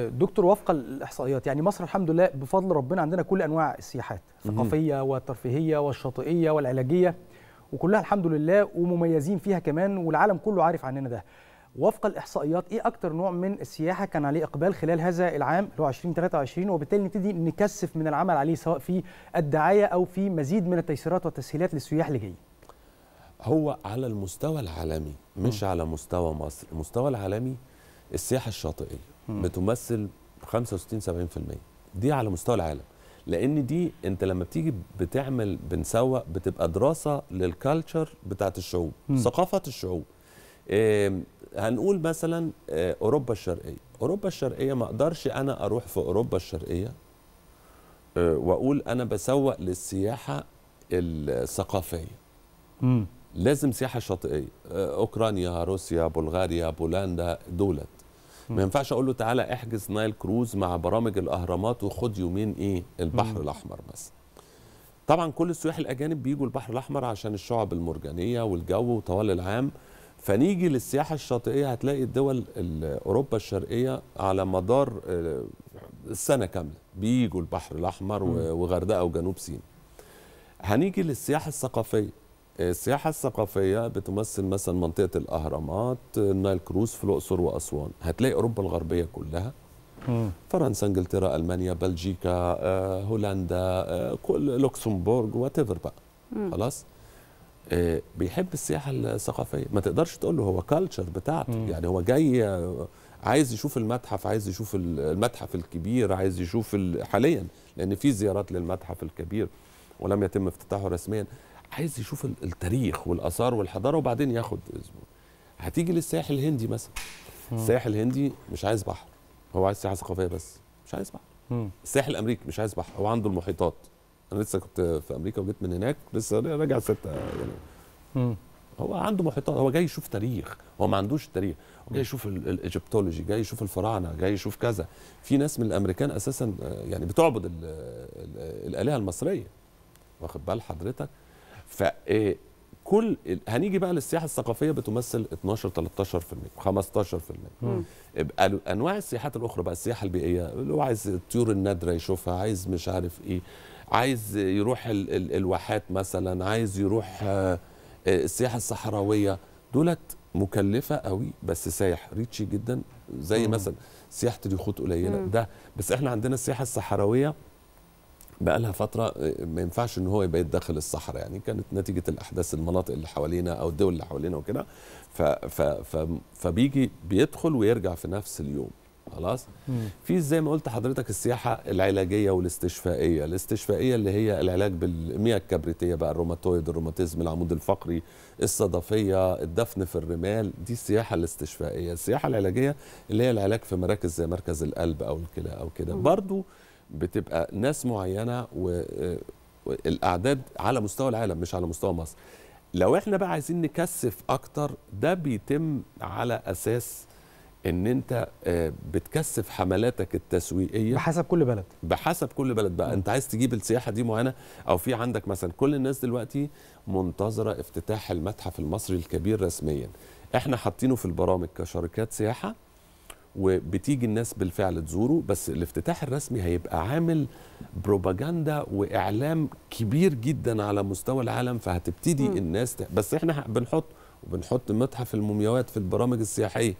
دكتور وفقا للاحصائيات يعني مصر الحمد لله بفضل ربنا عندنا كل انواع السياحات الثقافيه والترفيهيه والشاطئيه والعلاجيه وكلها الحمد لله ومميزين فيها كمان والعالم كله عارف عننا ده وفق الاحصائيات ايه اكتر نوع من السياحه كان عليه اقبال خلال هذا العام اللي هو 2023 وبالتالي نبتدي نكثف من العمل عليه سواء في الدعايه او في مزيد من التيسيرات والتسهيلات للسياح اللي جايين هو على المستوى العالمي مش م. على مستوى مصر المستوى العالمي السياحه الشاطئيه بتمثل 65 70% دي على مستوى العالم لان دي انت لما بتيجي بتعمل بنسوق بتبقى دراسه للكالتشر بتاعت الشعوب مم. ثقافه الشعوب إيه هنقول مثلا إيه اوروبا الشرقيه اوروبا الشرقيه ما اقدرش انا اروح في اوروبا الشرقيه إيه واقول انا بسوق للسياحه الثقافيه مم. لازم سياحه شاطئيه آه، اوكرانيا روسيا بلغاريا بولندا دولت ما ينفعش اقول له تعالى احجز نايل كروز مع برامج الاهرامات وخد يومين ايه البحر الاحمر بس طبعا كل السياح الاجانب بيجوا البحر الاحمر عشان الشعب المرجانيه والجو وطوال العام فنيجي للسياحه الشاطئيه هتلاقي الدول اوروبا الشرقيه على مدار آه، السنه كامله بيجوا البحر الاحمر وغردقه وجنوب سيناء هنيجي للسياحه الثقافيه السياحة الثقافية بتمثل مثلا منطقة الأهرامات النايل كروز في الأقصر وأسوان هتلاقي أوروبا الغربية كلها فرنسا انجلترا المانيا بلجيكا آه، هولندا آه، كل لوكسمبورغ واتيفر بقى خلاص آه، بيحب السياحه الثقافيه ما تقدرش تقول له هو كالتشر بتاعته يعني هو جاي عايز يشوف المتحف عايز يشوف المتحف الكبير عايز يشوف حاليا لان في زيارات للمتحف الكبير ولم يتم افتتاحه رسميا عايز يشوف التاريخ والاثار والحضاره وبعدين ياخد اسبوع هتيجي للساحل الهندي مثلا الساحل الهندي مش عايز بحر هو عايز سياحه ثقافيه بس مش عايز بحر الساحل الامريكي مش عايز بحر هو عنده المحيطات انا لسه كنت في امريكا وجيت من هناك لسه راجع ستة يعني هو عنده محيطات هو جاي يشوف تاريخ هو ما عندوش تاريخ هو جاي يشوف الايجيبتولوجي جاي يشوف الفراعنه جاي يشوف كذا في ناس من الامريكان اساسا آه، يعني بتعبد الالهه المصريه واخد بال حضرتك فكل هنيجي بقى للسياحه الثقافيه بتمثل 12 13% 15% مم. انواع السياحات الاخرى بقى السياحه البيئيه اللي هو عايز الطيور النادره يشوفها عايز مش عارف ايه عايز يروح ال ال الواحات مثلا عايز يروح آه، السياحه الصحراويه دولت مكلفه قوي بس سايح ريتشي جدا زي مم. مثلا سياحه اليخوت قليله ده بس احنا عندنا السياحه الصحراويه بقى لها فترة آه، ما ينفعش ان هو يبقى داخل الصحراء يعني كانت نتيجة الأحداث المناطق اللي حوالينا أو الدول اللي حوالينا وكده فبيجي بيدخل ويرجع في نفس اليوم خلاص في زي ما قلت حضرتك السياحه العلاجيه والاستشفائيه الاستشفائيه اللي هي العلاج بالمياه الكبريتيه بقى الروماتويد الروماتيزم العمود الفقري الصدفيه الدفن في الرمال دي السياحه الاستشفائيه السياحه العلاجيه اللي هي العلاج في مراكز زي مركز القلب او الكلى او كده برضو بتبقى ناس معينه والاعداد آه، على مستوى العالم مش على مستوى مصر لو احنا بقى عايزين نكثف اكتر ده بيتم على اساس ان انت آه، بتكثف حملاتك التسويقيه بحسب كل بلد بحسب كل بلد بقى م. انت عايز تجيب السياحه دي معينه او في عندك مثلا كل الناس دلوقتي منتظره افتتاح المتحف المصري الكبير رسميا احنا حاطينه في البرامج كشركات سياحه وبتيجي الناس بالفعل تزوره بس الافتتاح الرسمي هيبقى عامل بروباجندا واعلام كبير جدا على مستوى العالم فهتبتدي م. الناس ت... بس احنا بنحط وبنحط متحف المومياوات في البرامج السياحيه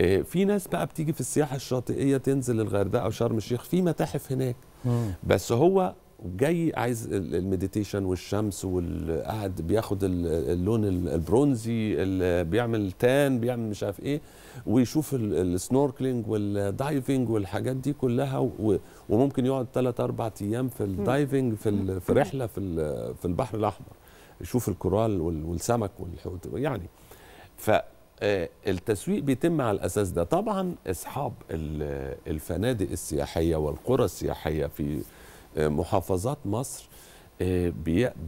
آه، في ناس بقى بتيجي في السياحه الشاطئيه تنزل الغردقه شرم الشيخ في متاحف هناك م. بس هو جاي عايز المديتيشن والشمس والقعد بياخد اللون البرونزي اللي بيعمل تان بيعمل مش عارف ايه ويشوف السنوركلينج والدايفنج والحاجات دي كلها وممكن يقعد 3 4 ايام في الدايفنج في في رحله في في البحر الاحمر يشوف الكورال والسمك والحوت يعني ف آه، التسويق بيتم على الاساس ده طبعا اصحاب الفنادق السياحيه والقرى السياحيه في محافظات مصر آه،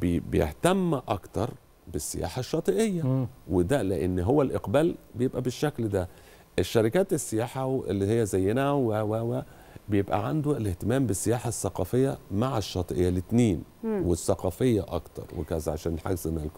بيهتم اكتر بالسياحه الشاطئيه م. وده لان هو الاقبال بيبقى بالشكل ده الشركات السياحه اللي هي زينا و و و بيبقى عنده الاهتمام بالسياحه الثقافيه مع الشاطئيه الاثنين والثقافيه اكتر وكذا عشان حاجزنا لكم